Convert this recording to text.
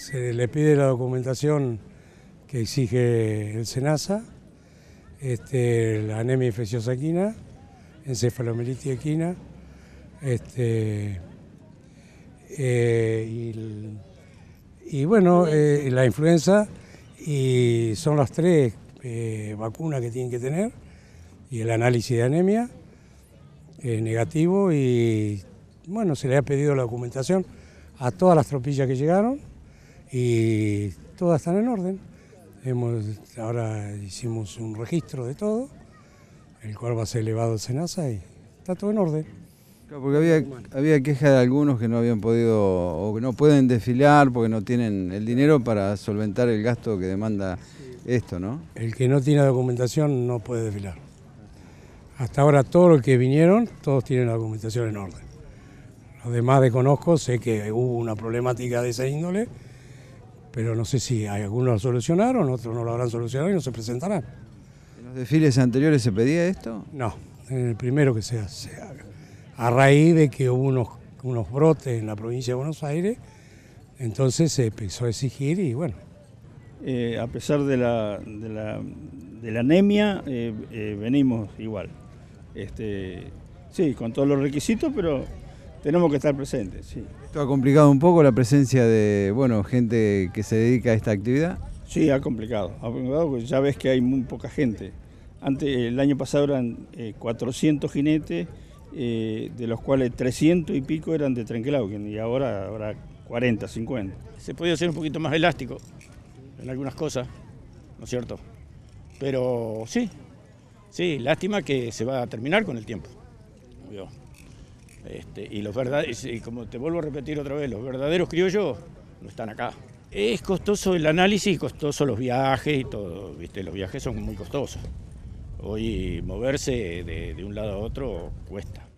Se le pide la documentación que exige el SENASA, este, la anemia infecciosa equina, encefalomelitis equina, este, eh, y, bueno, eh, la influenza, y son las tres eh, vacunas que tienen que tener, y el análisis de anemia negativo, y bueno, se le ha pedido la documentación a todas las tropillas que llegaron y todas están en orden. Hemos, ahora hicimos un registro de todo, el cual va a ser elevado al SENASA y está todo en orden. porque había, había queja de algunos que no habían podido o que no pueden desfilar porque no tienen el dinero para solventar el gasto que demanda esto, ¿no? El que no tiene documentación no puede desfilar. Hasta ahora todos los que vinieron, todos tienen la documentación en orden. Los demás desconozco, sé que hubo una problemática de esa índole, pero no sé si algunos lo solucionaron, otros no lo habrán solucionado y no se presentarán. ¿En los desfiles anteriores se pedía esto? No, en el primero que se hace. A raíz de que hubo unos, unos brotes en la provincia de Buenos Aires, entonces se empezó a exigir y bueno. Eh, a pesar de la, de la, de la anemia, eh, eh, venimos igual. Este, sí, con todos los requisitos, pero tenemos que estar presentes. Sí. ¿Esto ha complicado un poco la presencia de bueno gente que se dedica a esta actividad? Sí, ha complicado. Ha complicado porque ya ves que hay muy poca gente. Antes, el año pasado eran 400 eh, jinetes, eh, de los cuales 300 y pico eran de Trenkelauken y ahora habrá 40, 50. Se podía hacer un poquito más elástico en algunas cosas, ¿no es cierto? Pero sí, sí, lástima que se va a terminar con el tiempo. Este, y los verdad y como te vuelvo a repetir otra vez, los verdaderos criollos no están acá. Es costoso el análisis, costoso los viajes y todo, ¿viste? los viajes son muy costosos. Hoy moverse de un lado a otro cuesta.